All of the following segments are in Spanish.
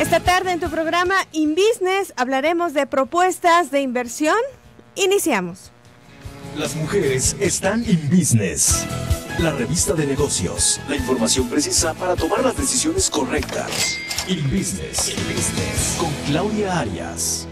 Esta tarde en tu programa In Business hablaremos de propuestas de inversión. Iniciamos. Las mujeres están in business. La revista de negocios. La información precisa para tomar las decisiones correctas. In Business. Con Claudia Arias.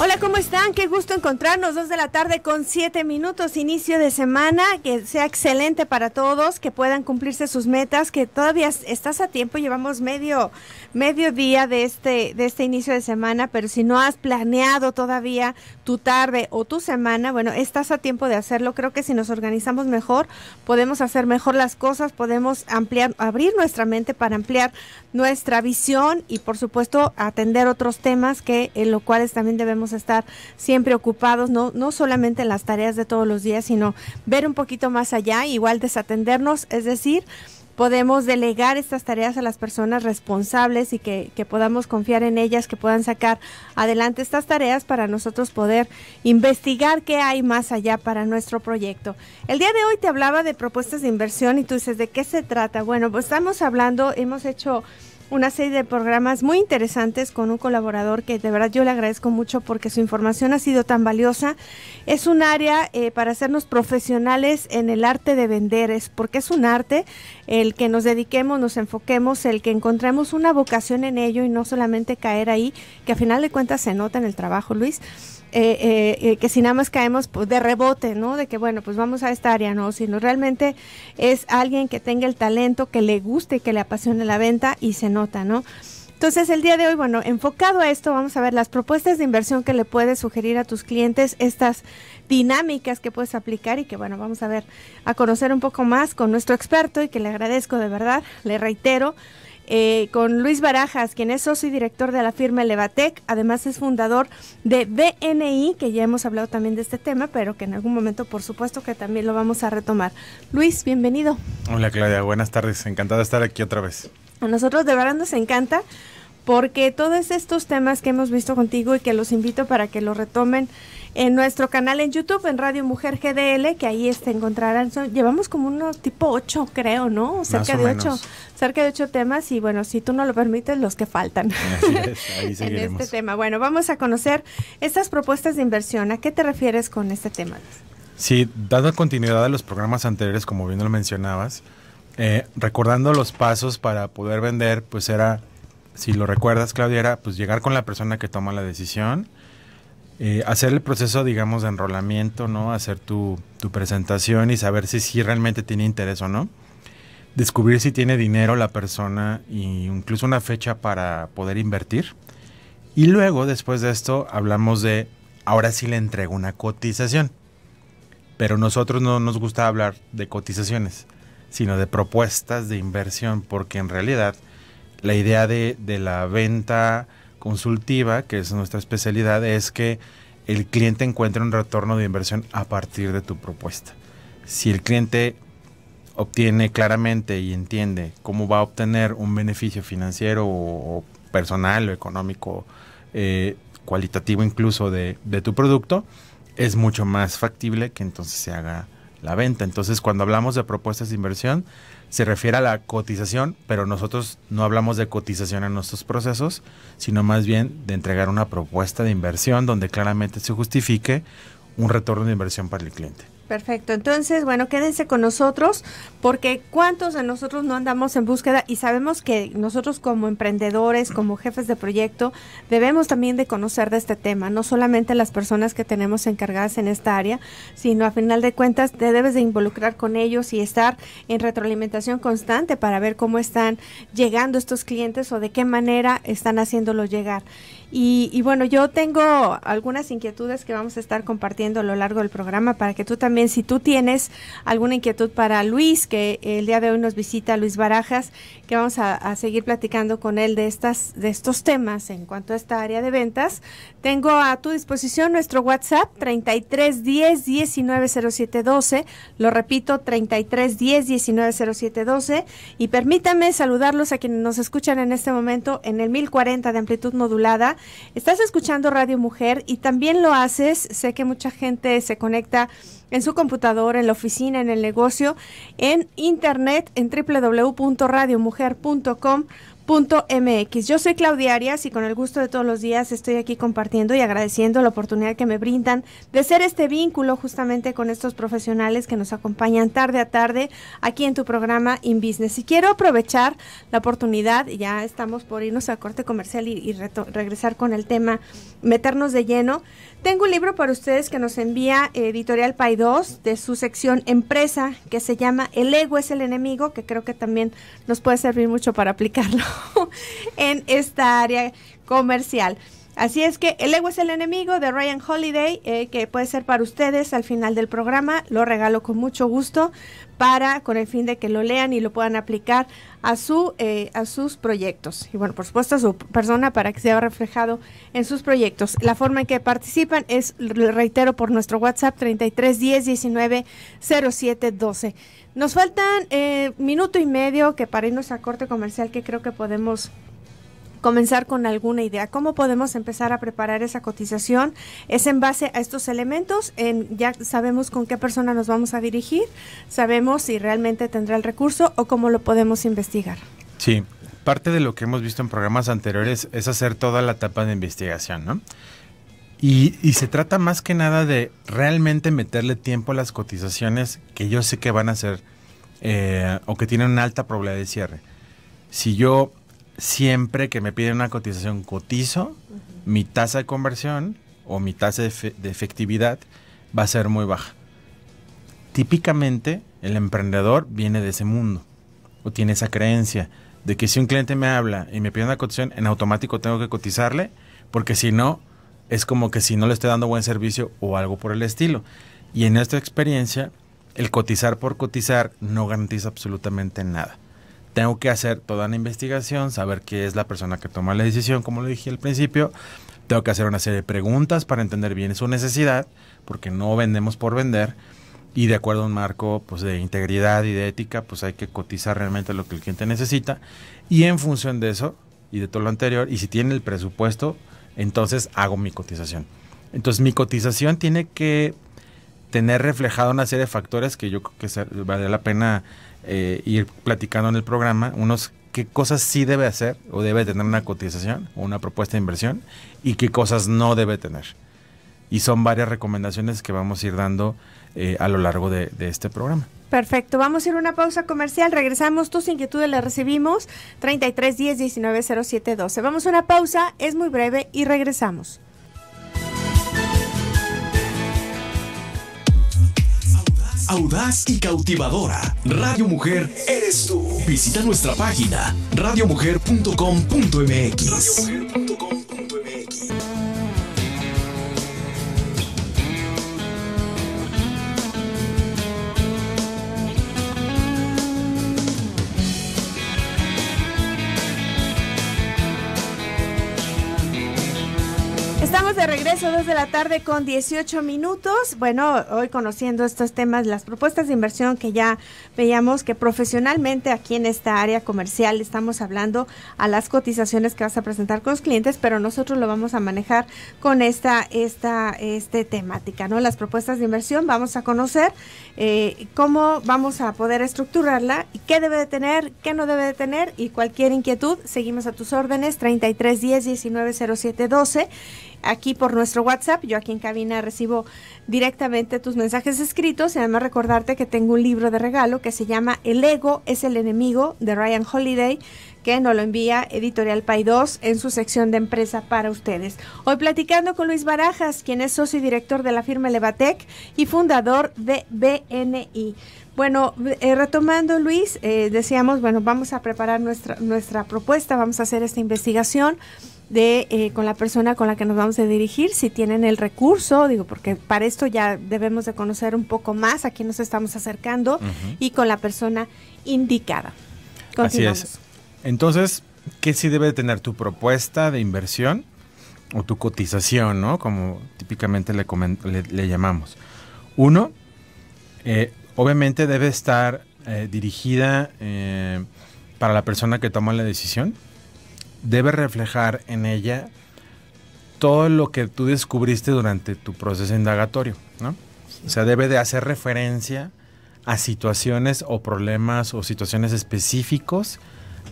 Hola, ¿cómo están? Qué gusto encontrarnos. Dos de la tarde con siete minutos, inicio de semana. Que sea excelente para todos, que puedan cumplirse sus metas, que todavía estás a tiempo. Llevamos medio, mediodía de este, de este inicio de semana, pero si no has planeado todavía tu tarde o tu semana, bueno, estás a tiempo de hacerlo. Creo que si nos organizamos mejor, podemos hacer mejor las cosas, podemos ampliar, abrir nuestra mente para ampliar nuestra visión y por supuesto atender otros temas que en los cuales también debemos estar siempre ocupados, no, no solamente en las tareas de todos los días, sino ver un poquito más allá, igual desatendernos, es decir, podemos delegar estas tareas a las personas responsables y que, podamos confiar en ellas, que puedan sacar adelante estas tareas para nosotros poder investigar qué hay más allá para nuestro proyecto. El día de hoy te hablaba de propuestas de inversión y tú dices, ¿de qué se trata? Bueno, pues estamos hablando, hemos hecho una serie de programas muy interesantes con un colaborador que de verdad yo le agradezco mucho porque su información ha sido tan valiosa. Es un área eh, para hacernos profesionales en el arte de vender, es porque es un arte el que nos dediquemos, nos enfoquemos, el que encontremos una vocación en ello y no solamente caer ahí, que a final de cuentas se nota en el trabajo, Luis. Eh, eh, que si nada más caemos pues, de rebote, ¿no? De que, bueno, pues vamos a esta área, ¿no? Sino realmente es alguien que tenga el talento, que le guste, que le apasione la venta y se nota nota, ¿no? Entonces, el día de hoy, bueno, enfocado a esto, vamos a ver las propuestas de inversión que le puedes sugerir a tus clientes, estas dinámicas que puedes aplicar y que, bueno, vamos a ver, a conocer un poco más con nuestro experto y que le agradezco de verdad, le reitero, eh, con Luis Barajas, quien es socio y director de la firma Elevatec, además es fundador de BNI, que ya hemos hablado también de este tema, pero que en algún momento por supuesto que también lo vamos a retomar. Luis, bienvenido. Hola Claudia, buenas tardes, encantada de estar aquí otra vez. A nosotros de verdad nos encanta porque todos estos temas que hemos visto contigo y que los invito para que los retomen en nuestro canal en YouTube, en Radio Mujer GDL, que ahí este encontrarán, llevamos como unos tipo ocho, creo, ¿no? Cerca de ocho cerca de ocho temas y bueno, si tú no lo permites, los que faltan es, ahí en este tema. Bueno, vamos a conocer estas propuestas de inversión. ¿A qué te refieres con este tema? Sí, dando continuidad a los programas anteriores, como bien lo mencionabas, eh, recordando los pasos para poder vender, pues era, si lo recuerdas, Claudia, era pues llegar con la persona que toma la decisión, eh, hacer el proceso, digamos, de enrolamiento, ¿no? Hacer tu, presentación y saber si, realmente tiene interés o no. Descubrir si tiene dinero la persona e incluso una fecha para poder invertir. Y luego, después de esto, hablamos de, ahora sí le entrego una cotización. Pero nosotros no nos gusta hablar de cotizaciones sino de propuestas de inversión, porque en realidad la idea de, la venta consultiva, que es nuestra especialidad, es que el cliente encuentre un retorno de inversión a partir de tu propuesta. Si el cliente obtiene claramente y entiende cómo va a obtener un beneficio financiero o, personal o económico, eh, cualitativo incluso de, de tu producto, es mucho más factible que entonces se haga la venta. Entonces, cuando hablamos de propuestas de inversión, se refiere a la cotización, pero nosotros no hablamos de cotización en nuestros procesos, sino más bien de entregar una propuesta de inversión donde claramente se justifique un retorno de inversión para el cliente. Perfecto, entonces, bueno, quédense con nosotros porque cuántos de nosotros no andamos en búsqueda y sabemos que nosotros como emprendedores, como jefes de proyecto, debemos también de conocer de este tema, no solamente las personas que tenemos encargadas en esta área, sino a final de cuentas te debes de involucrar con ellos y estar en retroalimentación constante para ver cómo están llegando estos clientes o de qué manera están haciéndolos llegar. Y, y, bueno, yo tengo algunas inquietudes que vamos a estar compartiendo a lo largo del programa para que tú también, si tú tienes alguna inquietud para Luis, que el día de hoy nos visita Luis Barajas, que vamos a, seguir platicando con él de, estas, de estos temas en cuanto a esta área de ventas, tengo a tu disposición nuestro WhatsApp 3310 10 Lo repito, 3310 10 Y permítame saludarlos a quienes nos escuchan en este momento en el 1040 de amplitud modulada Estás escuchando Radio Mujer y también lo haces. Sé que mucha gente se conecta en su computador, en la oficina, en el negocio, en internet, en www.radiomujer.com MX. Yo soy Claudia Arias y con el gusto de todos los días estoy aquí compartiendo y agradeciendo la oportunidad que me brindan de ser este vínculo justamente con estos profesionales que nos acompañan tarde a tarde aquí en tu programa In Business. Y quiero aprovechar la oportunidad, ya estamos por irnos a corte comercial y, regresar con el tema, meternos de lleno. Tengo un libro para ustedes que nos envía Editorial 2 de su sección Empresa que se llama El ego es el enemigo, que creo que también nos puede servir mucho para aplicarlo en esta área comercial. Así es que el ego es el enemigo de Ryan Holiday, eh, que puede ser para ustedes al final del programa. Lo regalo con mucho gusto para, con el fin de que lo lean y lo puedan aplicar a, su, eh, a sus proyectos. Y bueno, por supuesto a su persona para que sea reflejado en sus proyectos. La forma en que participan es, reitero, por nuestro WhatsApp 33 10 19 07 12. Nos faltan eh, minuto y medio que para irnos a corte comercial que creo que podemos comenzar con alguna idea. ¿Cómo podemos empezar a preparar esa cotización? Es en base a estos elementos. En, ya sabemos con qué persona nos vamos a dirigir, sabemos si realmente tendrá el recurso o cómo lo podemos investigar. Sí, parte de lo que hemos visto en programas anteriores es hacer toda la etapa de investigación, ¿no? Y, se trata más que nada de realmente meterle tiempo a las cotizaciones que yo sé que van a ser eh, o que tienen una alta probabilidad de cierre. Si yo siempre que me pide una cotización cotizo, mi tasa de conversión o mi tasa de, de, efectividad va a ser muy baja. Típicamente el emprendedor viene de ese mundo o tiene esa creencia de que si un cliente me habla y me pide una cotización, en automático tengo que cotizarle porque si no, es como que si no le estoy dando buen servicio o algo por el estilo. Y en esta experiencia, el cotizar por cotizar no garantiza absolutamente nada. Tengo que hacer toda una investigación, saber qué es la persona que toma la decisión, como lo dije al principio. Tengo que hacer una serie de preguntas para entender bien su necesidad, porque no vendemos por vender. Y de acuerdo a un marco pues, de integridad y de ética, pues hay que cotizar realmente lo que el cliente necesita. Y en función de eso y de todo lo anterior, y si tiene el presupuesto, entonces hago mi cotización. Entonces mi cotización tiene que tener reflejado una serie de factores que yo creo que vale la pena eh, ir platicando en el programa, unos qué cosas sí debe hacer o debe tener una cotización o una propuesta de inversión y qué cosas no debe tener. Y son varias recomendaciones que vamos a ir dando eh, a lo largo de este programa. Perfecto, vamos a ir a una pausa comercial, regresamos, tus inquietudes las recibimos, 33 10 19 07 12. Vamos a una pausa, es muy breve y regresamos. Audaz y cautivadora, Radio Mujer eres tú. Visita nuestra página radiomujer.com.mx. Son de la tarde con 18 minutos. Bueno, hoy conociendo estos temas, las propuestas de inversión que ya veíamos que profesionalmente aquí en esta área comercial estamos hablando a las cotizaciones que vas a presentar con los clientes, pero nosotros lo vamos a manejar con esta, esta, este temática, ¿no? Las propuestas de inversión, vamos a conocer eh, cómo vamos a poder estructurarla, qué debe de tener, qué no debe de tener y cualquier inquietud, seguimos a tus órdenes 33 10 19 07 12 aquí por nuestro WhatsApp. Yo aquí en cabina recibo directamente tus mensajes escritos y además recordarte que tengo un libro de regalo que se llama El ego es el enemigo de Ryan Holiday que nos lo envía Editorial 2 en su sección de empresa para ustedes. Hoy platicando con Luis Barajas, quien es socio y director de la firma Levatec y fundador de BNI. Bueno, eh, retomando Luis, eh, decíamos, bueno, vamos a preparar nuestra, nuestra propuesta, vamos a hacer esta investigación de eh, con la persona con la que nos vamos a dirigir, si tienen el recurso, digo, porque para esto ya debemos de conocer un poco más a quién nos estamos acercando y con la persona indicada. Así es. Entonces, ¿qué sí debe tener tu propuesta de inversión o tu cotización, ¿no? Como típicamente le, le, llamamos. Uno, eh, obviamente debe estar eh, dirigida para la persona que toma la decisión, debe reflejar en ella todo lo que tú descubriste durante tu proceso indagatorio, ¿no? O sea, debe de hacer referencia a situaciones o problemas o situaciones específicos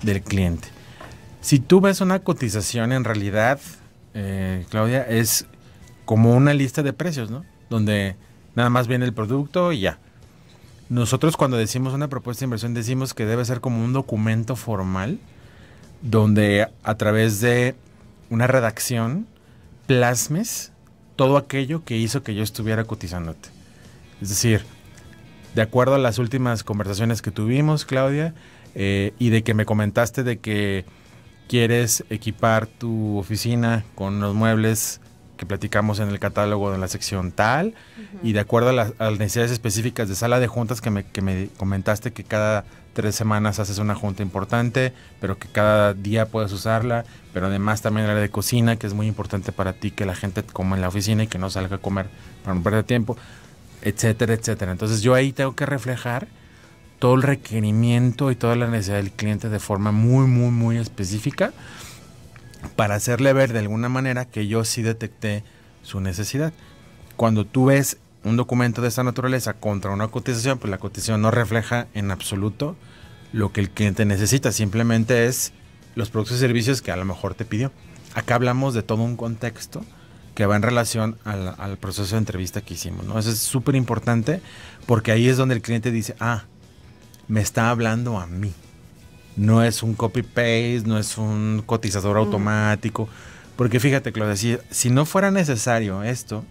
del cliente. Si tú ves una cotización, en realidad, eh, Claudia, es como una lista de precios, ¿no? Donde nada más viene el producto y ya. Nosotros cuando decimos una propuesta de inversión decimos que debe ser como un documento formal donde a través de una redacción plasmes todo aquello que hizo que yo estuviera cotizándote. Es decir, de acuerdo a las últimas conversaciones que tuvimos, Claudia, eh, y de que me comentaste de que quieres equipar tu oficina con los muebles que platicamos en el catálogo de la sección tal, y de acuerdo a, las necesidades específicas de sala de juntas que me, que me comentaste que cada tres semanas haces una junta importante, pero que cada día puedes usarla, pero además también el área de cocina, que es muy importante para ti, que la gente coma en la oficina y que no salga a comer para no perder tiempo, etcétera, etcétera. Entonces yo ahí tengo que reflejar todo el requerimiento y toda la necesidad del cliente de forma muy, muy, muy específica para hacerle ver de alguna manera que yo sí detecté su necesidad. Cuando tú ves un documento de esta naturaleza contra una cotización, pues la cotización no refleja en absoluto lo que el cliente necesita, simplemente es los productos y servicios que a lo mejor te pidió. Acá hablamos de todo un contexto que va en relación al, proceso de entrevista que hicimos, ¿no? Eso es súper importante porque ahí es donde el cliente dice, ah, me está hablando a mí no es un copy-paste, no es un cotizador automático. Porque fíjate, Claudia, si, si no fuera necesario esto,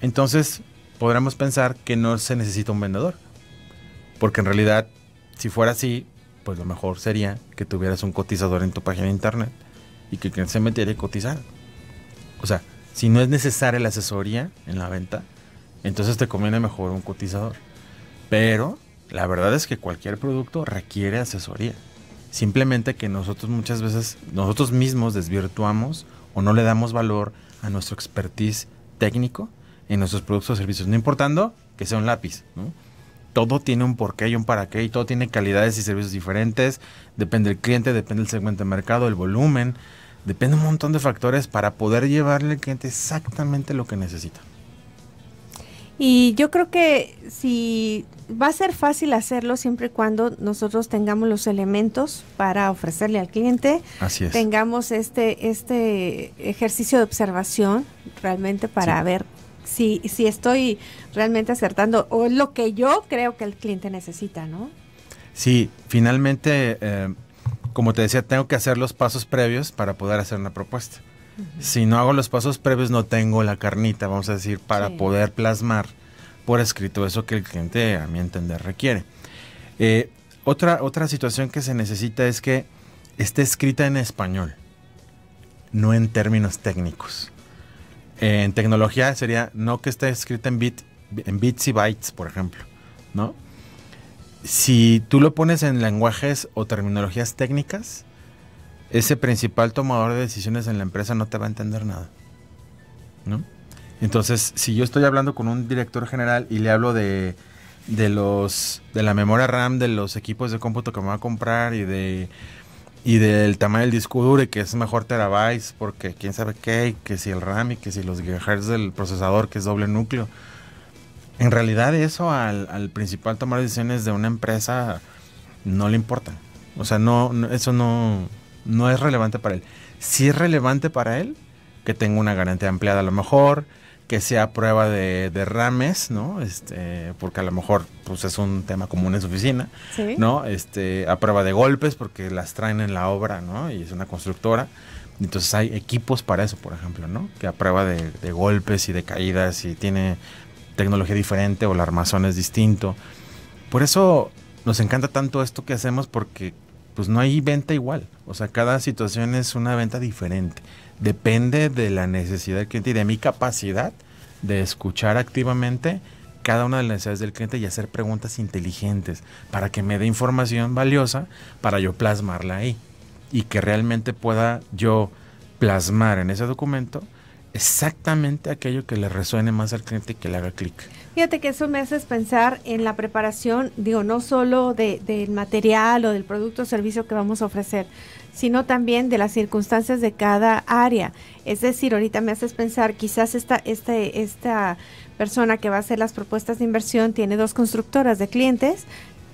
entonces podríamos pensar que no se necesita un vendedor. Porque en realidad, si fuera así, pues lo mejor sería que tuvieras un cotizador en tu página de internet y que quien se metiera y cotizar. O sea, si no es necesaria la asesoría en la venta, entonces te conviene mejor un cotizador. Pero la verdad es que cualquier producto requiere asesoría. Simplemente que nosotros muchas veces, nosotros mismos desvirtuamos o no le damos valor a nuestro expertise técnico en nuestros productos o servicios, no importando que sea un lápiz, todo tiene un porqué y un para qué y todo tiene calidades y servicios diferentes. Depende del cliente, depende del segmento de mercado, el volumen, depende un montón de factores para poder llevarle al cliente exactamente lo que necesita. Y yo creo que si va a ser fácil hacerlo siempre y cuando nosotros tengamos los elementos para ofrecerle al cliente. Así es. Tengamos este, este ejercicio de observación realmente para ver si, si estoy realmente acertando o lo que yo creo que el cliente necesita, ¿no? Sí, finalmente, eh, como te decía, tengo que hacer los pasos previos para poder hacer una propuesta. Si no hago los pasos previos, no tengo la carnita, vamos a decir, para poder plasmar por escrito eso que el cliente, a mi entender, requiere. Eh, otra, situación que se necesita es que esté escrita en español, no en términos técnicos. Eh, en tecnología sería no que esté escrita en, bits y bytes, por ejemplo, Si tú lo pones en lenguajes o terminologías técnicas, ese principal tomador de decisiones en la empresa no te va a entender nada. ¿No? Entonces, si yo estoy hablando con un director general y le hablo de, los de la memoria RAM, de los equipos de cómputo que me va a comprar y de y del tamaño del disco duro y que es mejor terabytes porque quién sabe qué, y que si el RAM y que si los gigahertz del procesador que es doble núcleo. En realidad eso al, al principal tomar decisiones de una empresa no le importa. O sea, no eso no no es relevante para él. si es relevante para él que tenga una garantía ampliada a lo mejor, que sea prueba de derrames, ¿no? Este, porque a lo mejor pues es un tema común en su oficina, ¿no? Este, a prueba de golpes porque las traen en la obra, ¿no? Y es una constructora. Entonces hay equipos para eso, por ejemplo, ¿no? Que a prueba de, de golpes y de caídas y tiene tecnología diferente o el armazón es distinto. Por eso nos encanta tanto esto que hacemos porque pues no hay venta igual. O sea, cada situación es una venta diferente. Depende de la necesidad del cliente y de mi capacidad de escuchar activamente cada una de las necesidades del cliente y hacer preguntas inteligentes para que me dé información valiosa para yo plasmarla ahí y que realmente pueda yo plasmar en ese documento exactamente aquello que le resuene más al cliente y que le haga clic. Fíjate que eso me hace pensar en la preparación, digo, no solo de, del material o del producto o servicio que vamos a ofrecer, sino también de las circunstancias de cada área. Es decir, ahorita me haces pensar, quizás esta, esta esta persona que va a hacer las propuestas de inversión tiene dos constructoras de clientes,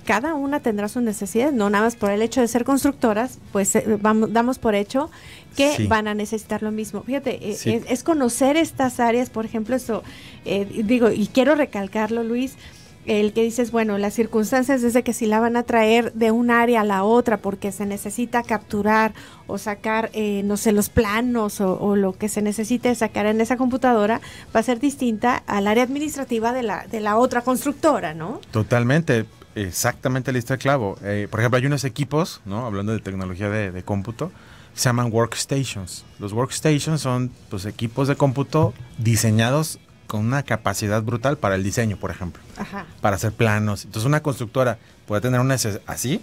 cada una tendrá sus necesidades, no nada más por el hecho de ser constructoras, pues eh, vamos, damos por hecho que van a necesitar lo mismo. Fíjate, e-, es, conocer estas áreas, por ejemplo, eso, eh, digo, y quiero recalcarlo, Luis, el que dices, bueno, las circunstancias desde que si la van a traer de un área a la otra porque se necesita capturar o sacar, eh, no sé, los planos o, o, lo que se necesite sacar en esa computadora, va a ser distinta al área administrativa de la, de la otra constructora, ¿no? Totalmente. Exactamente, lista clavo. Eh, por ejemplo, hay unos equipos, ¿no? hablando de tecnología de, cómputo, se llaman workstations. Los workstations son los pues, equipos de cómputo diseñados con una capacidad brutal para el diseño, por ejemplo. Para hacer planos. Entonces, una constructora puede tener una así,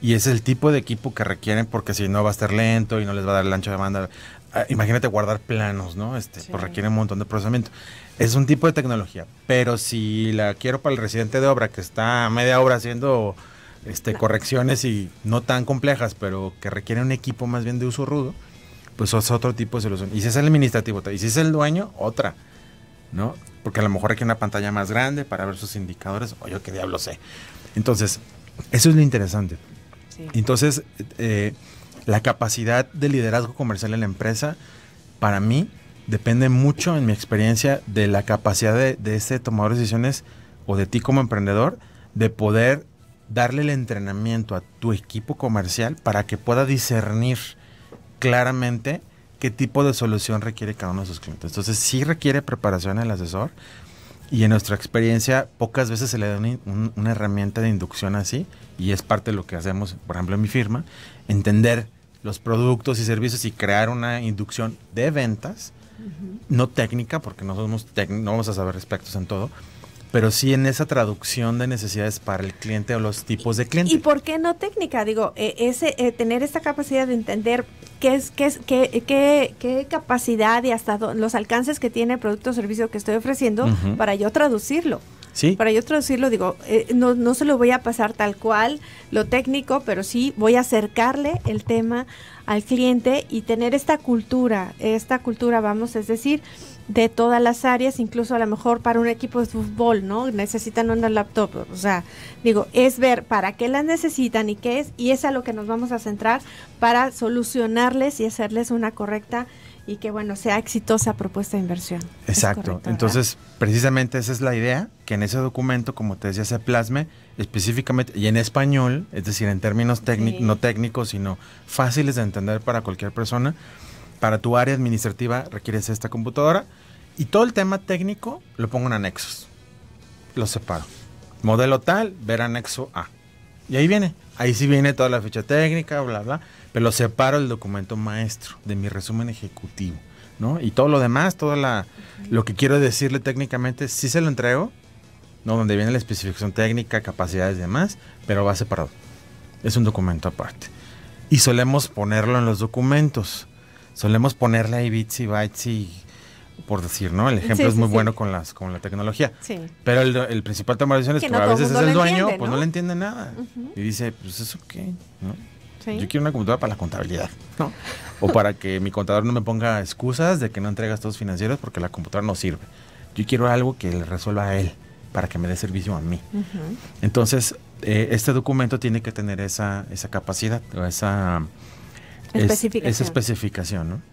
y es el tipo de equipo que requieren porque si no va a estar lento y no les va a dar el ancho de banda. Ah, imagínate guardar planos, ¿no? Este, pues requiere un montón de procesamiento. Es un tipo de tecnología, pero si la quiero para el residente de obra que está a media hora haciendo este, correcciones y no tan complejas, pero que requiere un equipo más bien de uso rudo, pues es otro tipo de solución. Y si es el administrativo, y si es el dueño, otra, ¿no? Porque a lo mejor requiere una pantalla más grande para ver sus indicadores, o yo qué diablo sé. Entonces, eso es lo interesante. Entonces, eh, la capacidad de liderazgo comercial en la empresa, para mí, depende mucho, en mi experiencia, de la capacidad de, este tomador de decisiones o de ti como emprendedor de poder darle el entrenamiento a tu equipo comercial para que pueda discernir claramente qué tipo de solución requiere cada uno de sus clientes. Entonces sí requiere preparación el asesor y en nuestra experiencia pocas veces se le da una herramienta de inducción así y es parte de lo que hacemos, por ejemplo, en mi firma, entender los productos y servicios y crear una inducción de ventas no técnica, porque no, somos vamos a saber respectos en todo, pero sí en esa traducción de necesidades para el cliente o los tipos de clientes. ¿Y por qué no técnica? Digo, e, ese, eh, tener esta capacidad de entender qué es, qué es, qué, qué, capacidad y hasta los alcances que tiene el producto o servicio que estoy ofreciendo para yo traducirlo. ¿Sí? Para yo traducirlo, digo, eh, no, no se lo voy a pasar tal cual, lo técnico, pero sí voy a acercarle el tema al cliente y tener esta cultura, esta cultura, vamos, es decir, de todas las áreas, incluso a lo mejor para un equipo de fútbol, ¿no? Necesitan una laptop, o sea, digo, es ver para qué las necesitan y qué es, y es a lo que nos vamos a centrar para solucionarles y hacerles una correcta y que bueno, sea exitosa propuesta de inversión. Exacto. Entonces, precisamente esa es la idea, que en ese documento, como te decía, se plasme específicamente y en español, es decir, en términos técnicos, no técnicos, sino fáciles de entender para cualquier persona. Para tu área administrativa requieres esta computadora y todo el tema técnico lo pongo en anexos. Lo separo. Modelo tal, ver anexo A. Y ahí viene. Ahí sí viene toda la fecha técnica, bla, bla, pero separo el documento maestro de mi resumen ejecutivo, ¿no? Y todo lo demás, todo la, lo que quiero decirle técnicamente, sí se lo entrego, ¿no? Donde viene la especificación técnica, capacidades y demás, pero va separado. Es un documento aparte. Y solemos ponerlo en los documentos. Solemos ponerle ahí bits y bytes y por decir, ¿no? El ejemplo es muy bueno con las con la tecnología. Pero el, principal tema de es que, a veces es el dueño, pues no le entiende nada. Y dice, pues eso qué, ¿no? Yo quiero una computadora para la contabilidad, ¿no? o para que mi contador no me ponga excusas de que no entrega todos financieros porque la computadora no sirve. Yo quiero algo que le resuelva a él para que me dé servicio a mí. Entonces, eh, este documento tiene que tener esa, esa capacidad, esa esa especificación, ¿no?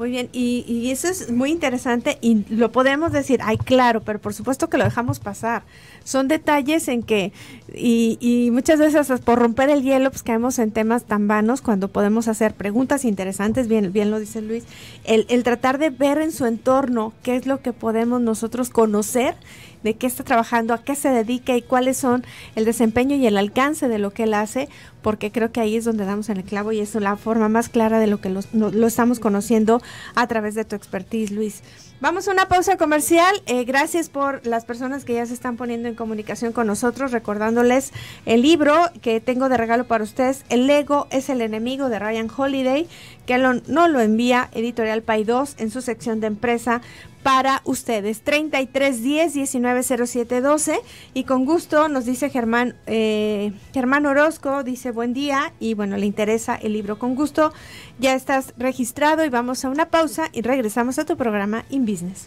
Muy bien, y, eso es muy interesante y lo podemos decir, ay, claro, pero por supuesto que lo dejamos pasar. Son detalles en que, y, muchas veces por romper el hielo, pues caemos en temas tan vanos cuando podemos hacer preguntas interesantes, bien, bien lo dice Luis, el, el tratar de ver en su entorno qué es lo que podemos nosotros conocer de qué está trabajando, a qué se dedica y cuáles son el desempeño y el alcance de lo que él hace, porque creo que ahí es donde damos el clavo y es la forma más clara de lo que lo estamos conociendo a través de tu expertise, Luis. Vamos a una pausa comercial. Eh, gracias por las personas que ya se están poniendo en comunicación con nosotros, recordándoles el libro que tengo de regalo para ustedes, El ego es el enemigo de Ryan Holiday, que no lo envía Editorial Pay 2 en su sección de empresa para ustedes. 07 12 y con gusto nos dice Germán, eh, Germán Orozco, dice buen día y bueno, le interesa el libro con gusto. Ya estás registrado y vamos a una pausa y regresamos a tu programa In Business.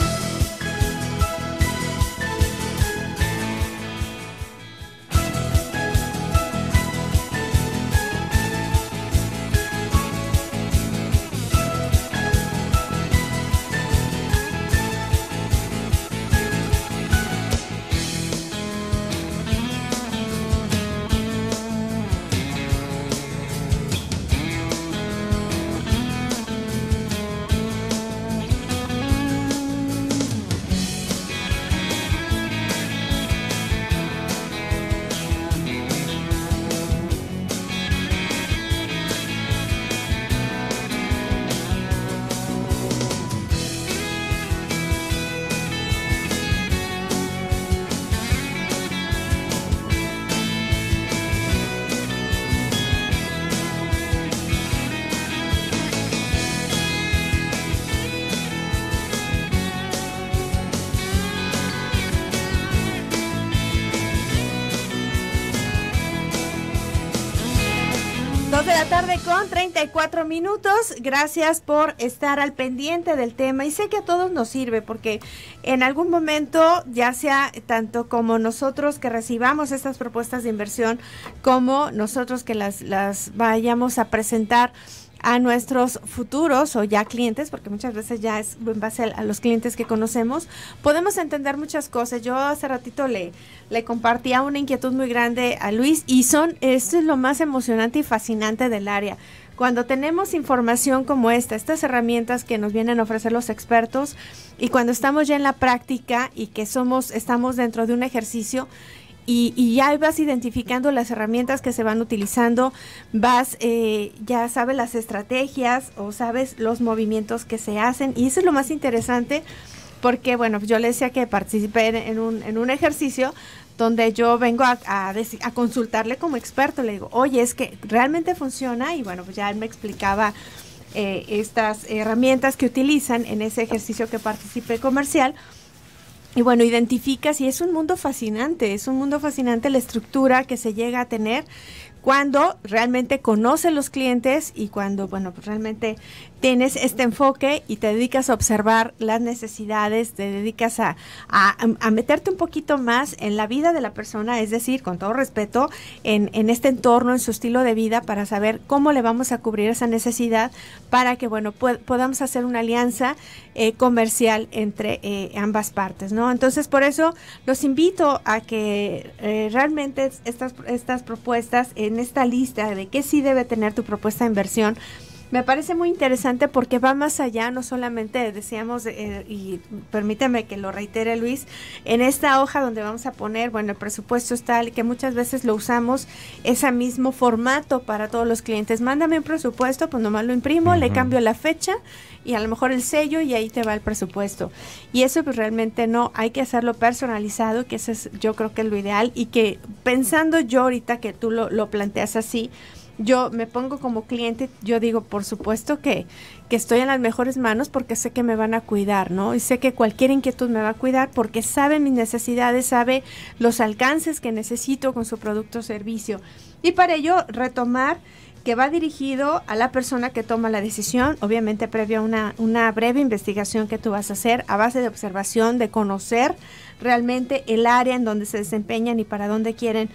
con 34 minutos. Gracias por estar al pendiente del tema y sé que a todos nos sirve porque en algún momento, ya sea tanto como nosotros que recibamos estas propuestas de inversión como nosotros que las, las vayamos a presentar, a nuestros futuros o ya clientes, porque muchas veces ya es en base a los clientes que conocemos, podemos entender muchas cosas. Yo hace ratito le, le compartía una inquietud muy grande a Luis y son, esto es lo más emocionante y fascinante del área. Cuando tenemos información como esta, estas herramientas que nos vienen a ofrecer los expertos y cuando estamos ya en la práctica y que somos estamos dentro de un ejercicio, y, y, ya vas identificando las herramientas que se van utilizando, vas, eh, ya sabes las estrategias o sabes los movimientos que se hacen y eso es lo más interesante porque, bueno, yo le decía que participé en un, ejercicio donde yo vengo a, a, consultarle como experto, le digo, oye, es que realmente funciona y bueno, pues ya él me explicaba eh, estas herramientas que utilizan en ese ejercicio que participé comercial y bueno, identificas y es un mundo fascinante, es un mundo fascinante la estructura que se llega a tener cuando realmente conoce los clientes y cuando, bueno, pues realmente tienes este enfoque y te dedicas a observar las necesidades, te dedicas a, a, meterte un poquito más en la vida de la persona, es decir, con todo respeto, en, este entorno, en su estilo de vida, para saber cómo le vamos a cubrir esa necesidad para que, bueno, podamos hacer una alianza eh, comercial entre eh, ambas partes, ¿no? Entonces, por eso los invito a que eh, realmente estas, estas propuestas en esta lista de qué sí debe tener tu propuesta de inversión, me parece muy interesante porque va más allá, no solamente decíamos, eh, y permíteme que lo reitere Luis, en esta hoja donde vamos a poner, bueno, el presupuesto es tal que muchas veces lo usamos ese mismo formato para todos los clientes. Mándame un presupuesto, pues nomás lo imprimo, le cambio la fecha y a lo mejor el sello y ahí te va el presupuesto. Y eso pues realmente no, hay que hacerlo personalizado, que eso es yo creo que es lo ideal y que pensando yo ahorita que tú lo, lo planteas así, yo me pongo como cliente, yo digo, por supuesto que, estoy en las mejores manos porque sé que me van a cuidar, ¿no? Y sé que cualquier inquietud me va a cuidar porque sabe mis necesidades, sabe los alcances que necesito con su producto o servicio. Y para ello, retomar que va dirigido a la persona que toma la decisión, obviamente previo a una, una breve investigación que tú vas a hacer a base de observación, de conocer realmente el área en donde se desempeñan y para dónde quieren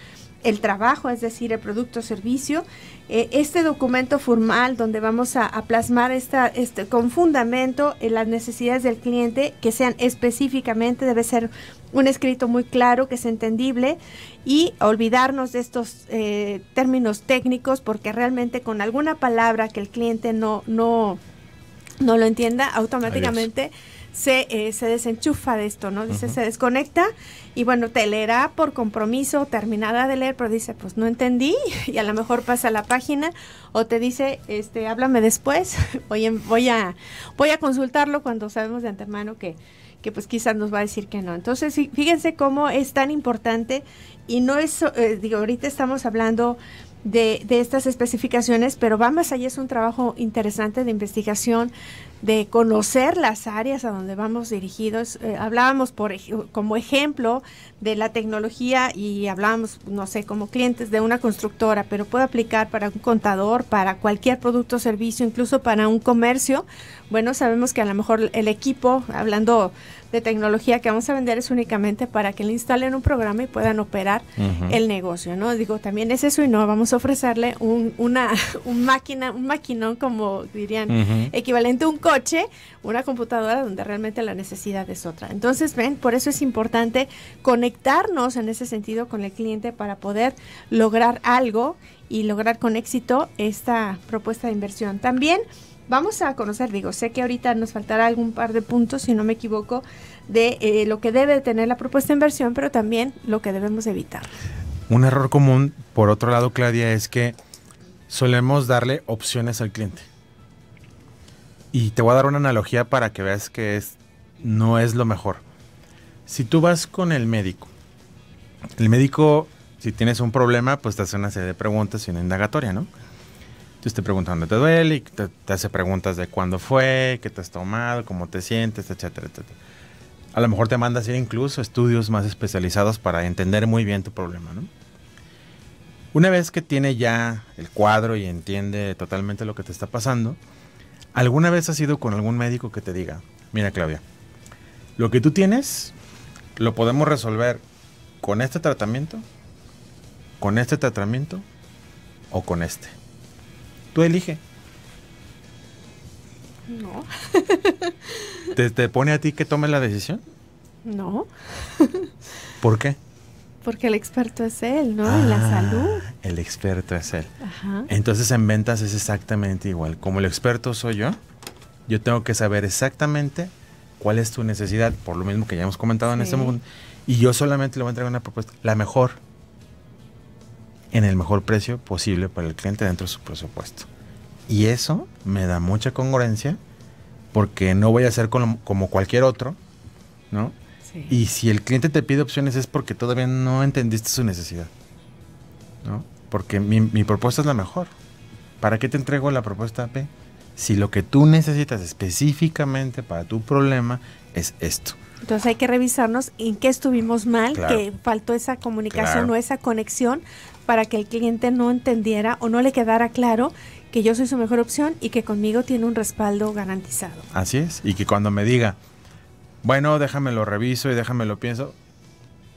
el trabajo, es decir, el producto o servicio, eh, este documento formal donde vamos a, plasmar esta, este, con fundamento en las necesidades del cliente, que sean específicamente, debe ser un escrito muy claro, que es entendible, y olvidarnos de estos eh, términos técnicos, porque realmente con alguna palabra que el cliente no, no, no lo entienda, automáticamente... Eh, se, desenchufa de esto, ¿no? Dice, se desconecta y bueno, te leerá por compromiso, terminada de leer, pero dice, pues no entendí y a lo mejor pasa la página o te dice, este, háblame después, voy, voy, a, voy a consultarlo cuando sabemos de antemano que, pues quizás nos va a decir que no. Entonces, fíjense cómo es tan importante y no es, eh, digo, ahorita estamos hablando de, de, estas especificaciones, pero va más allá, es un trabajo interesante de investigación, de conocer las áreas a donde vamos dirigidos. Eh, hablábamos por, como ejemplo de la tecnología y hablábamos, no sé, como clientes de una constructora, pero puede aplicar para un contador, para cualquier producto o servicio, incluso para un comercio. Bueno, sabemos que a lo mejor el equipo, hablando tecnología que vamos a vender es únicamente para que le instalen un programa y puedan operar el negocio, ¿no? Digo, también es eso y no vamos a ofrecerle un, una máquina, un maquinón como dirían, equivalente a un coche, una computadora donde realmente la necesidad es otra. Entonces, ven, por eso es importante conectarnos en ese sentido con el cliente para poder lograr algo y lograr con éxito esta propuesta de inversión. También vamos a conocer, digo, sé que ahorita nos faltará algún par de puntos, si no me equivoco, de eh, lo que debe tener la propuesta de inversión, pero también lo que debemos evitar. Un error común, por otro lado, Claudia, es que solemos darle opciones al cliente. Y te voy a dar una analogía para que veas que es, no es lo mejor. Si tú vas con el médico, el médico, si tienes un problema, pues te hace una serie de preguntas y una indagatoria, ¿no? te pregunta preguntando, ¿te duele? Y te, hace preguntas de cuándo fue, qué te has tomado, cómo te sientes, etcétera, etcétera. A lo mejor te manda a hacer incluso estudios más especializados para entender muy bien tu problema, ¿no? Una vez que tiene ya el cuadro y entiende totalmente lo que te está pasando, ¿alguna vez has ido con algún médico que te diga, mira Claudia, lo que tú tienes lo podemos resolver con este tratamiento, con este tratamiento o con este? Tú elige. No. ¿Te, pone a ti que tome la decisión? No. ¿Por qué? Porque el experto es él, ¿no? en la ah, salud. El experto es él. Ajá. Entonces en ventas es exactamente igual. Como el experto soy yo, yo tengo que saber exactamente cuál es tu necesidad, por lo mismo que ya hemos comentado en este momento. Y yo solamente le voy a entregar una propuesta, la mejor, en el mejor precio posible para el cliente dentro de su presupuesto. Y eso me da mucha congruencia porque no voy a ser como cualquier otro, ¿no? Y si el cliente te pide opciones es porque todavía no entendiste su necesidad, ¿no? Porque mi, propuesta es la mejor. ¿Para qué te entrego la propuesta AP? si lo que tú necesitas específicamente para tu problema es esto. Entonces hay que revisarnos en qué estuvimos mal, que faltó esa comunicación o esa conexión para que el cliente no entendiera o no le quedara claro que yo soy su mejor opción y que conmigo tiene un respaldo garantizado. Así es, y que cuando me diga, bueno, déjame lo reviso y déjame lo pienso,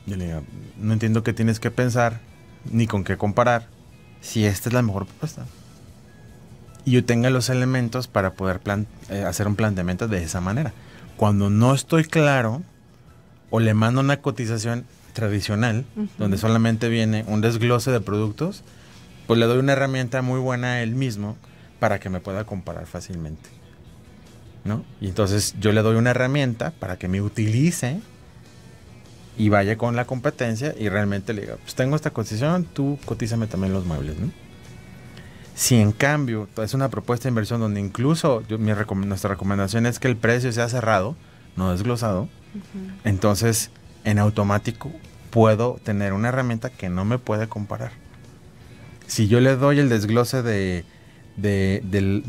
yo le digo, no entiendo qué tienes que pensar ni con qué comparar si esta es la mejor propuesta. Y yo tenga los elementos para poder eh, hacer un planteamiento de esa manera. Cuando no estoy claro o le mando una cotización tradicional, donde solamente viene un desglose de productos, pues le doy una herramienta muy buena a él mismo para que me pueda comparar fácilmente. ¿No? Y entonces yo le doy una herramienta para que me utilice y vaya con la competencia y realmente le diga, pues tengo esta cotización, tú cotízame también los muebles, ¿no? Si en cambio es una propuesta de inversión donde incluso mi nuestra recomendación es que el precio sea cerrado, no desglosado, entonces en automático puedo tener una herramienta que no me puede comparar. Si yo le doy el desglose de,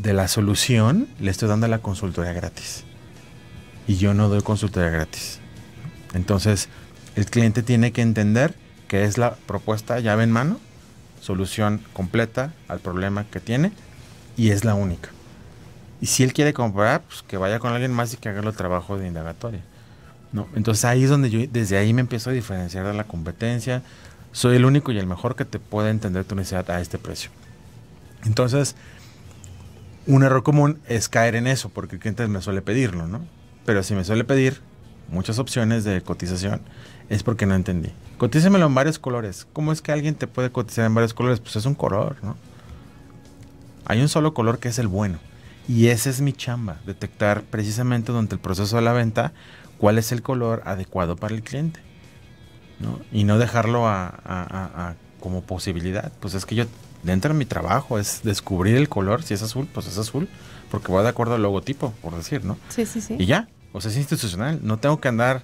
la solución, le estoy dando la consultoría gratis. Y yo no doy consultoría gratis. Entonces, el cliente tiene que entender que es la propuesta llave en mano, solución completa al problema que tiene y es la única. Y si él quiere comparar, pues que vaya con alguien más y que haga el trabajo de indagatoria. ¿no? Entonces ahí es donde yo, desde ahí me empiezo a diferenciar de la competencia. Soy el único y el mejor que te puede entender tu necesidad a este precio. Entonces, un error común es caer en eso, porque el cliente me suele pedirlo, ¿no? Pero si me suele pedir muchas opciones de cotización, es porque no entendí. Cotícemelo en varios colores. ¿Cómo es que alguien te puede cotizar en varios colores? Pues es un color, ¿no? Hay un solo color que es el bueno. Y esa es mi chamba, detectar precisamente donde el proceso de la venta cuál es el color adecuado para el cliente. ¿no? Y no dejarlo a, como posibilidad. Pues es que yo, dentro de mi trabajo, es descubrir el color. Si es azul, pues es azul. Porque voy de acuerdo al logotipo, por decir, ¿no? Sí, sí, sí. Y ya. O sea, es institucional. No tengo que andar.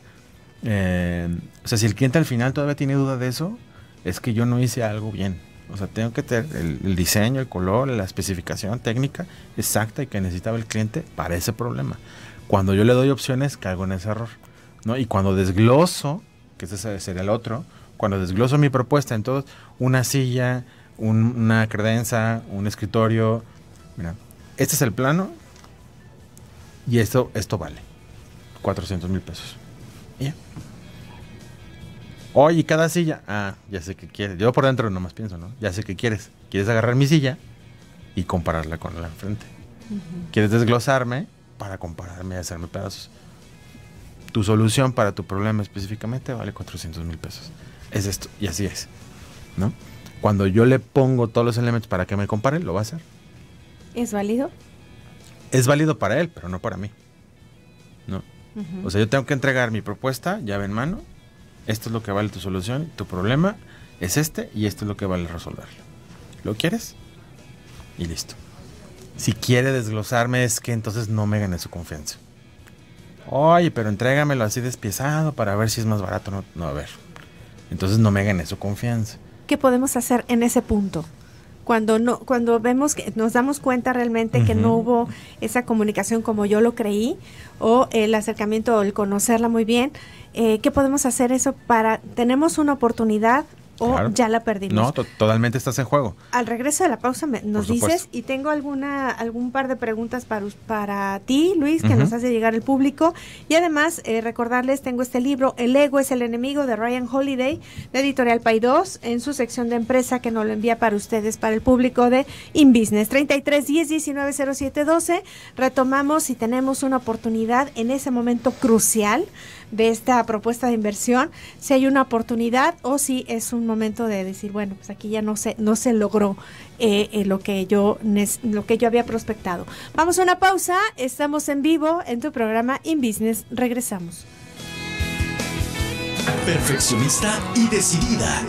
Eh, o sea, si el cliente al final todavía tiene duda de eso, es que yo no hice algo bien. O sea, tengo que tener el, el, diseño, el color, la especificación técnica exacta y que necesitaba el cliente para ese problema. Cuando yo le doy opciones, caigo en ese error. ¿no? Y cuando desgloso, que ese sería el otro, cuando desgloso mi propuesta, entonces una silla, una credenza, un escritorio, mira, este es el plano y esto, esto vale 400 mil pesos. Ya. Oye, cada silla, ah, ya sé qué quieres. Yo por dentro no más pienso, ¿no? Ya sé qué quieres. Quieres agarrar mi silla y compararla con la enfrente. Quieres desglosarme para compararme y hacerme pedazos. Tu solución para tu problema específicamente vale 400 mil pesos. Es esto, y así es. ¿no? Cuando yo le pongo todos los elementos para que me compare, lo va a hacer. ¿Es válido? Es válido para él, pero no para mí. ¿no? O sea, yo tengo que entregar mi propuesta, llave en mano. Esto es lo que vale tu solución, tu problema es este y esto es lo que vale resolverlo. ¿Lo quieres? Y listo. Si quiere desglosarme es que entonces no me gane su confianza. Oye, pero entrégamelo así despiezado para ver si es más barato. No, a ver. Entonces no me gane su confianza. ¿Qué podemos hacer en ese punto? Cuando, no, cuando vemos que nos damos cuenta realmente que no hubo esa comunicación como yo lo creí, o el acercamiento o el conocerla muy bien, eh, ¿qué podemos hacer eso para, tenemos una oportunidad o ya la perdimos. No, totalmente estás en juego. Al regreso de la pausa nos dices y tengo alguna algún par de preguntas para para ti, Luis, que nos hace llegar el público y además eh, recordarles tengo este libro El ego es el enemigo de Ryan Holiday de Editorial 2, en su sección de empresa que nos lo envía para ustedes para el público de in InBusiness 33 10 19 07 12. Retomamos si tenemos una oportunidad en ese momento crucial de esta propuesta de inversión, si hay una oportunidad o si es un momento de decir, bueno, pues aquí ya no se, no se logró eh, eh, lo, que yo, lo que yo había prospectado. Vamos a una pausa, estamos en vivo en tu programa In Business, regresamos. Perfeccionista y decidida.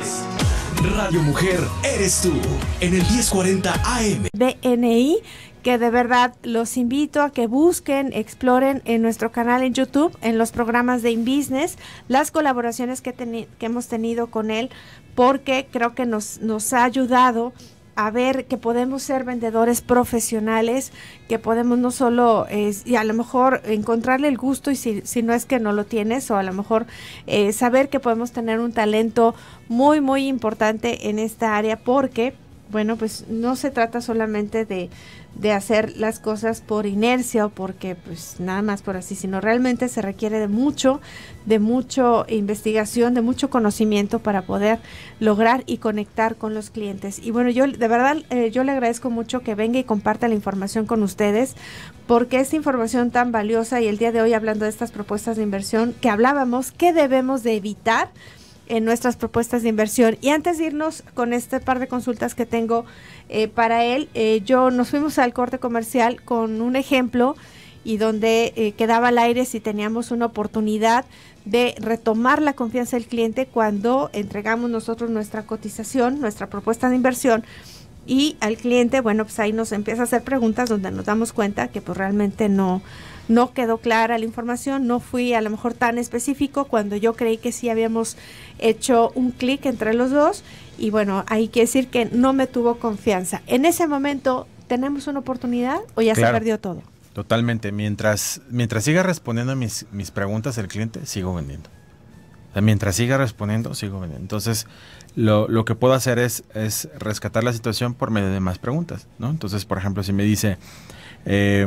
Radio Mujer, eres tú, en el 1040 AM. BNI que de verdad los invito a que busquen, exploren en nuestro canal en YouTube, en los programas de in business las colaboraciones que, hemos tenido con él, porque creo que nos, nos ha ayudado a ver que podemos ser vendedores profesionales, que podemos no solo, y a lo mejor encontrarle el gusto, y si, no es que no lo tienes, o a lo mejor eh, saber que podemos tener un talento muy, muy importante en esta área, porque bueno, pues no se trata solamente de, hacer las cosas por inercia o porque pues nada más por así, sino realmente se requiere de mucho, de mucha investigación, de mucho conocimiento para poder lograr y conectar con los clientes. Y bueno, yo de verdad eh, yo le agradezco mucho que venga y comparta la información con ustedes porque esta información tan valiosa y el día de hoy hablando de estas propuestas de inversión que hablábamos, ¿qué debemos de evitar? en nuestras propuestas de inversión. Y antes de irnos con este par de consultas que tengo eh, para él, eh, yo nos fuimos al corte comercial con un ejemplo y donde eh, quedaba al aire si teníamos una oportunidad de retomar la confianza del cliente cuando entregamos nosotros nuestra cotización, nuestra propuesta de inversión y al cliente, bueno, pues ahí nos empieza a hacer preguntas donde nos damos cuenta que pues realmente no no quedó clara la información, no fui a lo mejor tan específico cuando yo creí que sí habíamos hecho un clic entre los dos y bueno, hay que decir que no me tuvo confianza. En ese momento, ¿tenemos una oportunidad o ya se perdió todo? Totalmente, mientras, mientras siga respondiendo a mis, mis preguntas el cliente, sigo vendiendo. mientras siga respondiendo, sigo vendiendo. Entonces, lo, lo, que puedo hacer es, es rescatar la situación por medio de más preguntas, Entonces, por ejemplo, si me dice, eh,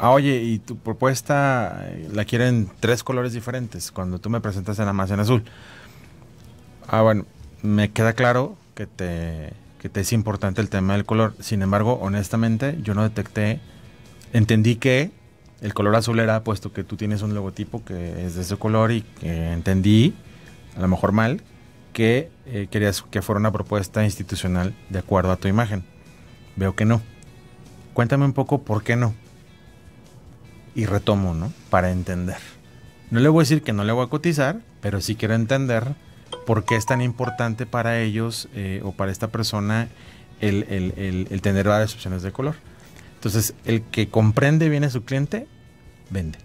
Ah, oye, y tu propuesta eh, la quieren tres colores diferentes, cuando tú me presentas la más en azul. Ah, bueno, me queda claro que te, que te es importante el tema del color. Sin embargo, honestamente, yo no detecté, entendí que el color azul era puesto que tú tienes un logotipo que es de ese color y que entendí, a lo mejor mal, que eh, querías que fuera una propuesta institucional de acuerdo a tu imagen. Veo que no. Cuéntame un poco por qué no y retomo, ¿no? Para entender. No le voy a decir que no le voy a cotizar, pero sí quiero entender por qué es tan importante para ellos eh, o para esta persona el, el, el, el tener varias opciones de color. Entonces, el que comprende bien a su cliente, vende.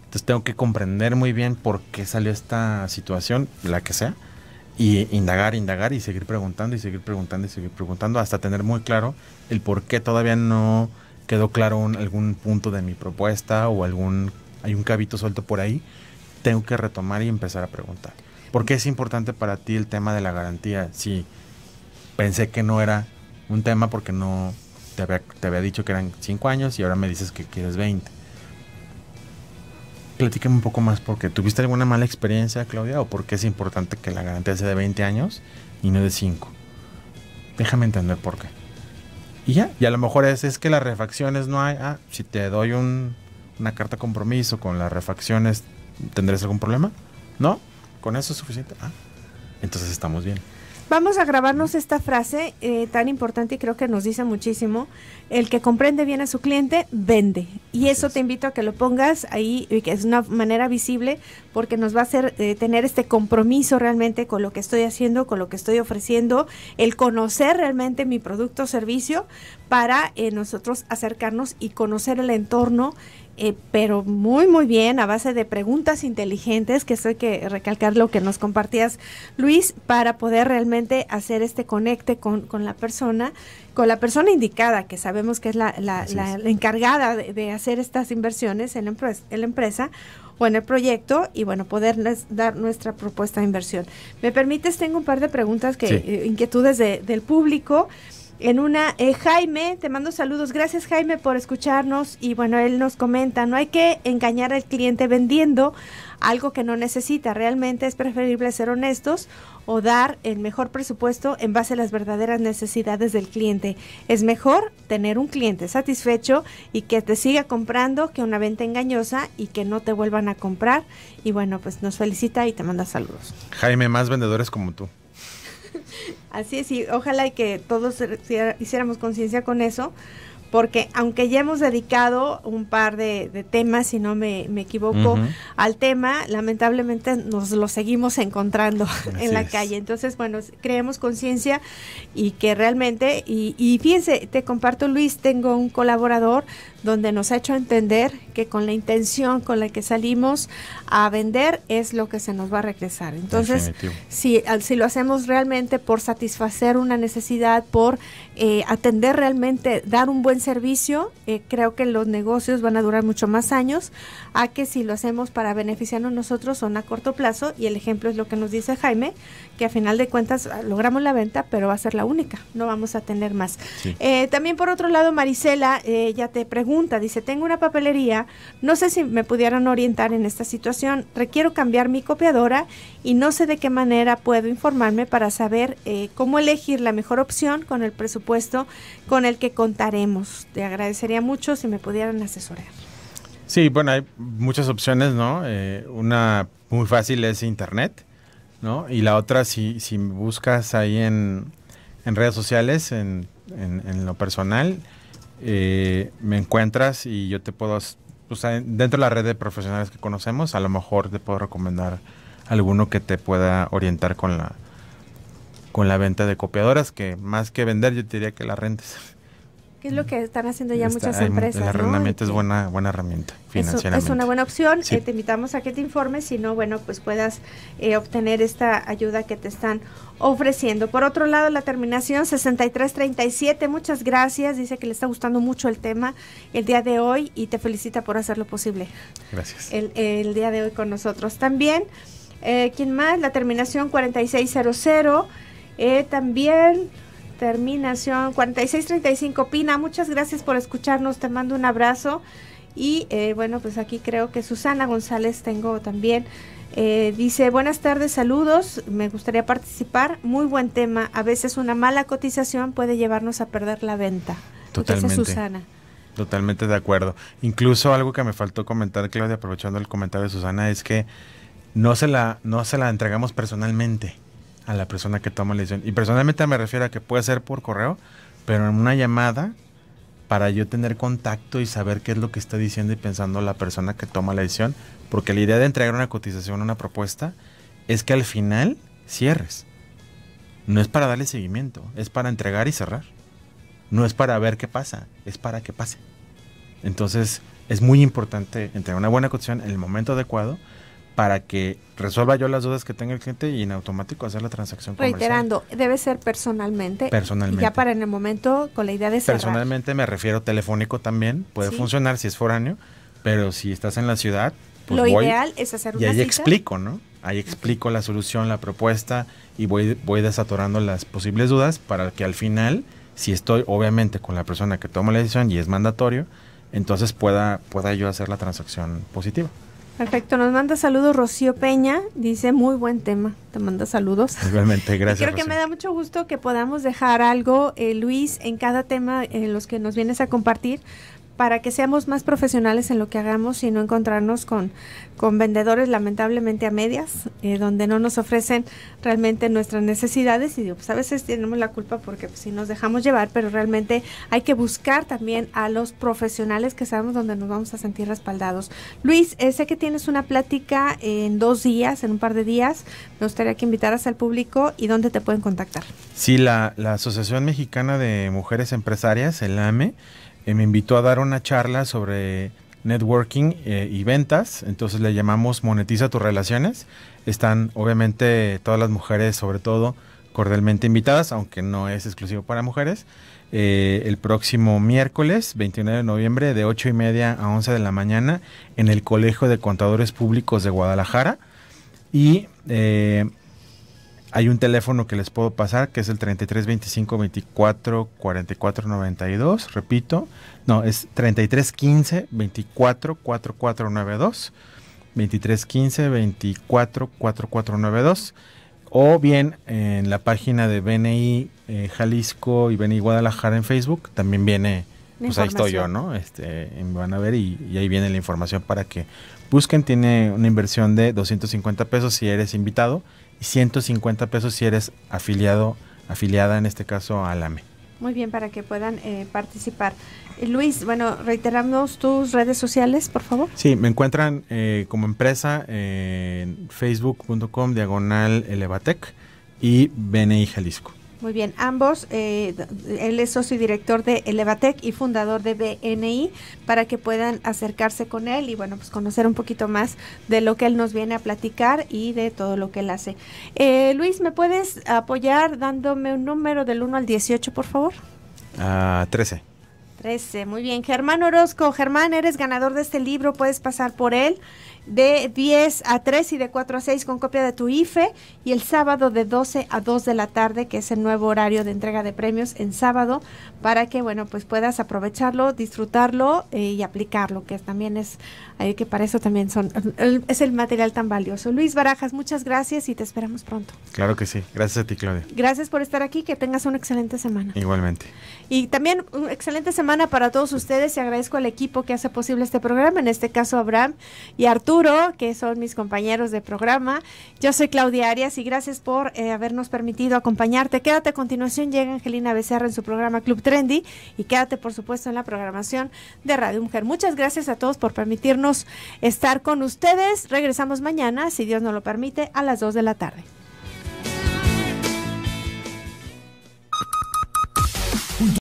Entonces tengo que comprender muy bien por qué salió esta situación, la que sea, y indagar, indagar y seguir preguntando y seguir preguntando y seguir preguntando hasta tener muy claro el por qué todavía no quedó claro algún punto de mi propuesta o algún hay un cabito suelto por ahí, tengo que retomar y empezar a preguntar. ¿Por qué es importante para ti el tema de la garantía? Si pensé que no era un tema porque no te había, dicho que eran 5 años y ahora me dices que quieres 20. platíqueme un poco más porque tuviste alguna mala experiencia, Claudia, o por qué es importante que la garantía sea de 20 años y no de 5. Déjame entender por qué. Y ya, y a lo mejor es, es que las refacciones no hay. Ah, si te doy un, una carta compromiso con las refacciones, ¿tendrás algún problema? No, con eso es suficiente. Ah, entonces estamos bien. Vamos a grabarnos esta frase eh, tan importante y creo que nos dice muchísimo. El que comprende bien a su cliente, vende. Y eso te invito a que lo pongas ahí, que es una manera visible, porque nos va a hacer eh, tener este compromiso realmente con lo que estoy haciendo, con lo que estoy ofreciendo, el conocer realmente mi producto o servicio para eh, nosotros acercarnos y conocer el entorno eh, pero muy, muy bien, a base de preguntas inteligentes, que eso hay que recalcar lo que nos compartías, Luis, para poder realmente hacer este conecte con, la persona, con la persona indicada, que sabemos que es la, encargada de, hacer estas inversiones en la, empresa, en la empresa o en el proyecto y bueno, poder dar nuestra propuesta de inversión. ¿Me permites? Tengo un par de preguntas que eh, inquietudes del público. En una, eh, Jaime, te mando saludos. Gracias Jaime por escucharnos. Y bueno, él nos comenta, no hay que engañar al cliente vendiendo algo que no necesita. Realmente es preferible ser honestos o dar el mejor presupuesto en base a las verdaderas necesidades del cliente. Es mejor tener un cliente satisfecho y que te siga comprando que una venta engañosa y que no te vuelvan a comprar. Y bueno, pues nos felicita y te manda saludos. Jaime, más vendedores como tú. Así es, y ojalá y que todos hiciéramos conciencia con eso, porque aunque ya hemos dedicado un par de, temas, si no me, equivoco, al tema, lamentablemente nos lo seguimos encontrando en la calle. Entonces, bueno, creemos conciencia y que realmente, y, y fíjense, te comparto Luis, tengo un colaborador donde nos ha hecho entender que con la intención con la que salimos a vender es lo que se nos va a regresar. Entonces, si, si lo hacemos realmente por satisfacer una necesidad, por eh, atender realmente, dar un buen servicio, eh, creo que los negocios van a durar mucho más años, a que si lo hacemos para beneficiarnos nosotros son a corto plazo, y el ejemplo es lo que nos dice Jaime, que a final de cuentas ah, logramos la venta, pero va a ser la única, no vamos a tener más. Eh, también por otro lado, Marisela ya eh, te pregunta, dice, tengo una papelería, no sé si me pudieran orientar en esta situación, requiero cambiar mi copiadora y no sé de qué manera puedo informarme para saber eh, cómo elegir la mejor opción con el presupuesto con el que contaremos. Te agradecería mucho si me pudieran asesorar. Sí, bueno, hay muchas opciones, ¿no? una muy fácil es Internet y la otra, si, si buscas ahí en, redes sociales, en, lo personal, eh, me encuentras y yo te puedo, dentro de la red de profesionales que conocemos, a lo mejor te puedo recomendar alguno que te pueda orientar con la, con la venta de copiadoras, que más que vender, yo te diría que la rentes que es lo que están haciendo ya muchas empresas. El arrendamiento es buena, buena herramienta Es una buena opción, eh, te invitamos a que te informes, si no, bueno, pues puedas eh, obtener esta ayuda que te están ofreciendo. Por otro lado, la terminación 6337, muchas gracias, dice que le está gustando mucho el tema el día de hoy y te felicita por hacerlo posible. Gracias. El, día de hoy con nosotros. También, eh, ¿quién más? La terminación 4600, eh, también... Terminación 4635 Pina, muchas gracias por escucharnos, te mando un abrazo. Y eh, bueno, pues aquí creo que Susana González tengo también. Eh, dice, buenas tardes, saludos, me gustaría participar. Muy buen tema. A veces una mala cotización puede llevarnos a perder la venta. Totalmente. Susana. Totalmente de acuerdo. Incluso algo que me faltó comentar, Claudia, aprovechando el comentario de Susana, es que no se la, no se la entregamos personalmente a la persona que toma la decisión. Y personalmente me refiero a que puede ser por correo, pero en una llamada para yo tener contacto y saber qué es lo que está diciendo y pensando la persona que toma la decisión. Porque la idea de entregar una cotización, una propuesta, es que al final cierres. No es para darle seguimiento, es para entregar y cerrar. No es para ver qué pasa, es para que pase. Entonces es muy importante entregar una buena cotización en el momento adecuado para que resuelva yo las dudas que tenga el cliente y en automático hacer la transacción comercial. Reiterando, debe ser personalmente. Personalmente. ya para en el momento con la idea de ser Personalmente me refiero telefónico también, puede funcionar si es foráneo, pero si estás en la ciudad, pues Lo ideal es hacer una Y ahí explico, ¿no? Ahí explico la solución, la propuesta y voy, voy desatorando las posibles dudas para que al final, si estoy obviamente con la persona que toma la decisión y es mandatorio, entonces pueda, pueda yo hacer la transacción positiva. Perfecto, nos manda saludos Rocío Peña, dice muy buen tema, te manda saludos. Realmente, gracias. creo que me da mucho gusto que podamos dejar algo, eh, Luis, en cada tema en eh, los que nos vienes a compartir, para que seamos más profesionales en lo que hagamos y no encontrarnos con, con vendedores lamentablemente a medias, eh, donde no nos ofrecen realmente nuestras necesidades y digo, pues a veces tenemos la culpa porque si pues, nos dejamos llevar, pero realmente hay que buscar también a los profesionales que sabemos donde nos vamos a sentir respaldados. Luis, eh, sé que tienes una plática en dos días, en un par de días, me gustaría que invitaras al público y dónde te pueden contactar. Sí, la, la Asociación Mexicana de Mujeres Empresarias, el AME, eh, me invitó a dar una charla sobre networking eh, y ventas, entonces le llamamos Monetiza tus relaciones. Están obviamente todas las mujeres, sobre todo, cordialmente invitadas, aunque no es exclusivo para mujeres. Eh, el próximo miércoles 29 de noviembre de 8 y media a 11 de la mañana en el Colegio de Contadores Públicos de Guadalajara. Y eh, hay un teléfono que les puedo pasar que es el 33 25 24 44 92. Repito, no, es 33 15 24 44 92. 23 15 24 44 92. O bien en la página de BNI eh, Jalisco y BNI Guadalajara en Facebook también viene. Pues ahí estoy yo, ¿no? Este, me van a ver y, y ahí viene la información para que busquen. Tiene una inversión de 250 pesos si eres invitado y 150 pesos si eres afiliado, afiliada en este caso a Alame. Muy bien, para que puedan eh, participar. Eh, Luis, bueno, reiteramos tus redes sociales, por favor. Sí, me encuentran eh, como empresa en facebook.com diagonal elevatec y BNI Jalisco. Muy bien, ambos, eh, él es socio y director de Elevatec y fundador de BNI, para que puedan acercarse con él y bueno, pues conocer un poquito más de lo que él nos viene a platicar y de todo lo que él hace. Eh, Luis, ¿me puedes apoyar dándome un número del 1 al 18, por favor? 13. Ah, 13, muy bien. Germán Orozco, Germán, eres ganador de este libro, puedes pasar por él de 10 a 3 y de 4 a 6 con copia de tu IFE y el sábado de 12 a 2 de la tarde, que es el nuevo horario de entrega de premios en sábado, para que, bueno, pues puedas aprovecharlo, disfrutarlo eh, y aplicarlo, que también es Ahí que para eso también son es el material tan valioso. Luis Barajas, muchas gracias y te esperamos pronto. Claro que sí. Gracias a ti, Claudia. Gracias por estar aquí, que tengas una excelente semana. Igualmente. Y también una excelente semana para todos ustedes y agradezco al equipo que hace posible este programa, en este caso Abraham y Arturo, que son mis compañeros de programa. Yo soy Claudia Arias y gracias por eh, habernos permitido acompañarte. Quédate a continuación, llega Angelina Becerra en su programa Club Trendy y quédate por supuesto en la programación de Radio Mujer. Muchas gracias a todos por permitirnos estar con ustedes. Regresamos mañana, si Dios nos lo permite, a las 2 de la tarde.